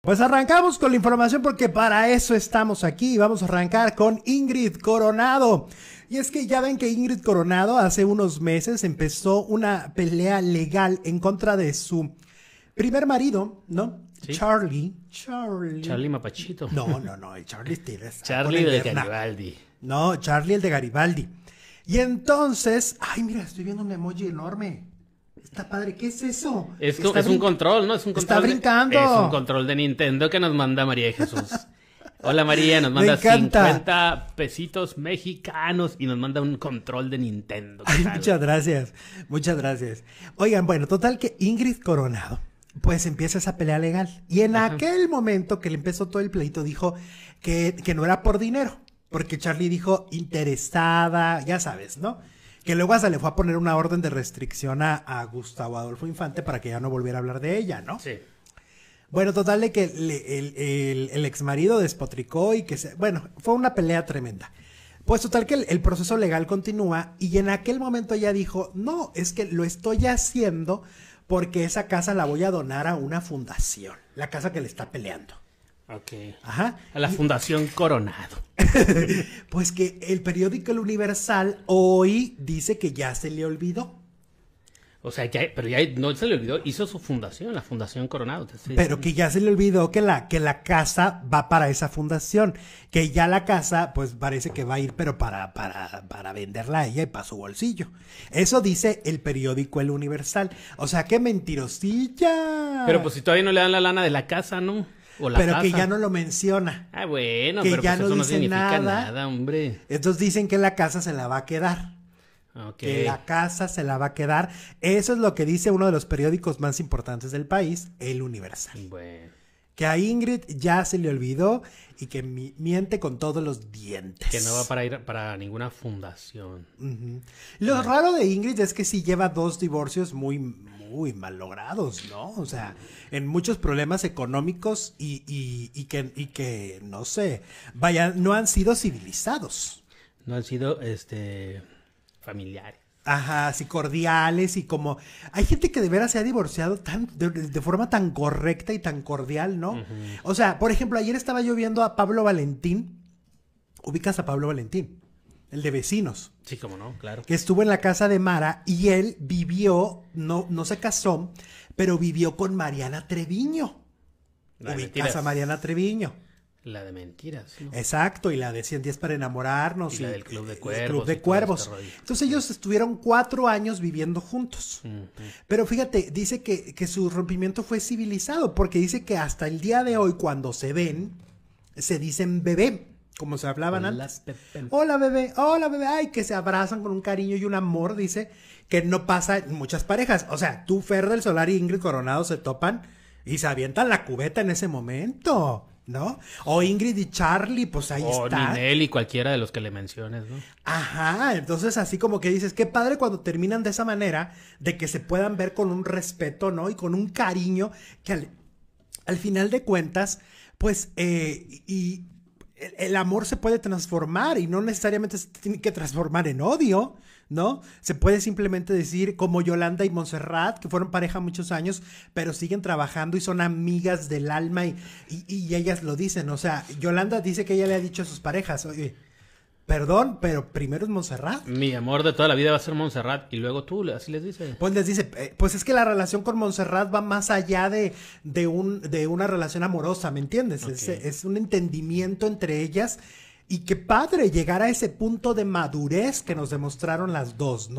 Pues arrancamos con la información porque para eso estamos aquí. Vamos a arrancar con Ingrid Coronado. Y es que ya ven que Ingrid Coronado hace unos meses empezó una pelea legal en contra de su primer marido, ¿no? Charlie. Charlie. Charlie Mapachito. No, no, no, el Charlie Tires. Ah, Charlie de Garibaldi. No, Charlie el de Garibaldi. Y entonces, ay, mira, estoy viendo un emoji enorme. Está padre, ¿qué es eso? Es, un control, ¿no? Es un control. Está brincando. es un control de Nintendo que nos manda María Jesús. Hola María, nos manda 50 pesitos mexicanos y nos manda un control de Nintendo. muchas gracias, muchas gracias. Oigan, bueno, total que Ingrid Coronado, pues empieza esa pelea legal. Y en aquel momento que le empezó todo el pleito, dijo que no era por dinero, porque Charlie dijo interesada, ya sabes, ¿no? que luego hasta le fue a poner una orden de restricción a, Gustavo Adolfo Infante para que ya no volviera a hablar de ella, ¿no? Sí. Bueno, total que el, ex marido despotricó y que se... Bueno, fue una pelea tremenda. Pues total que el, proceso legal continúa y en aquel momento ella dijo, no, es que lo estoy haciendo porque esa casa la voy a donar a una fundación, la casa que le está peleando. Ok. Ajá. A la Fundación Coronado. pues que el periódico El Universal hoy dice que ya se le olvidó. O sea, pero ya no se le olvidó, hizo su fundación, la Fundación Coronado. pero que ya se le olvidó que la, que la casa va para esa fundación, que ya la casa pues parece que va a ir, pero para, para, para venderla a ella y para su bolsillo. Eso dice el periódico El Universal. O sea, qué mentirosilla. Pero pues si todavía no le dan la lana de la casa, ¿no? pero que ya no lo menciona. Ah, bueno, pero pues eso no significa nada. hombre. Entonces dicen que la casa se la va a quedar. Que la casa se la va a quedar. Eso es lo que dice uno de los periódicos más importantes del país, El Universal. Bueno que a Ingrid ya se le olvidó y que miente con todos los dientes. Que no va para ir para ninguna fundación. Lo raro de Ingrid es que sí lleva dos divorcios muy, muy mal logrados, ¿no? O sea, en muchos problemas económicos y, que, y que, no sé, vaya, no han sido civilizados. No han sido, este, familiares. Ajá, así cordiales y como... Hay gente que de veras se ha divorciado tan, de, forma tan correcta y tan cordial, ¿no? O sea, por ejemplo, ayer estaba yo viendo a Pablo Valentín. Ubicas a Pablo Valentín, el de vecinos. Sí, como no, claro. Que estuvo en la casa de Mara y él vivió, no, no se casó, pero vivió con Mariana Treviño. ubicas a Mariana Treviño. La de mentiras. Exacto, y la de 110 para enamorarnos. Y, la del Club de Cuervos. Este Entonces ellos estuvieron cuatro años viviendo juntos. Pero fíjate, dice que, que, su rompimiento fue civilizado, porque dice que hasta el día de hoy, cuando se ven, se dicen bebé, como se hablaban Hola, Hola bebé, hola bebé, ay, que se abrazan con un cariño y un amor, dice, que no pasa en muchas parejas. O sea, tú, Fer del Solar y Ingrid Coronado se topan. Y se avientan la cubeta en ese momento. ¿no? O Ingrid y Charlie, pues ahí está. O Ninel y cualquiera de los que le menciones, ¿no? Ajá, entonces así como que dices, qué padre cuando terminan de esa manera, de que se puedan ver con un respeto, ¿no? Y con un cariño que al, final de cuentas, pues, eh, y el, amor se puede transformar y no necesariamente se tiene que transformar en odio, ¿no? Se puede simplemente decir como Yolanda y Montserrat, que fueron pareja muchos años, pero siguen trabajando y son amigas del alma y, y, y ellas lo dicen. O sea, Yolanda dice que ella le ha dicho a sus parejas, oye, Perdón, pero primero es Montserrat. Mi amor de toda la vida va a ser Montserrat y luego tú, así les dice. Pues les dice, eh, pues es que la relación con Montserrat va más allá de, de, un, de una relación amorosa, ¿me entiendes? Es, es, un entendimiento entre ellas y qué padre llegar a ese punto de madurez que nos demostraron las dos, ¿no?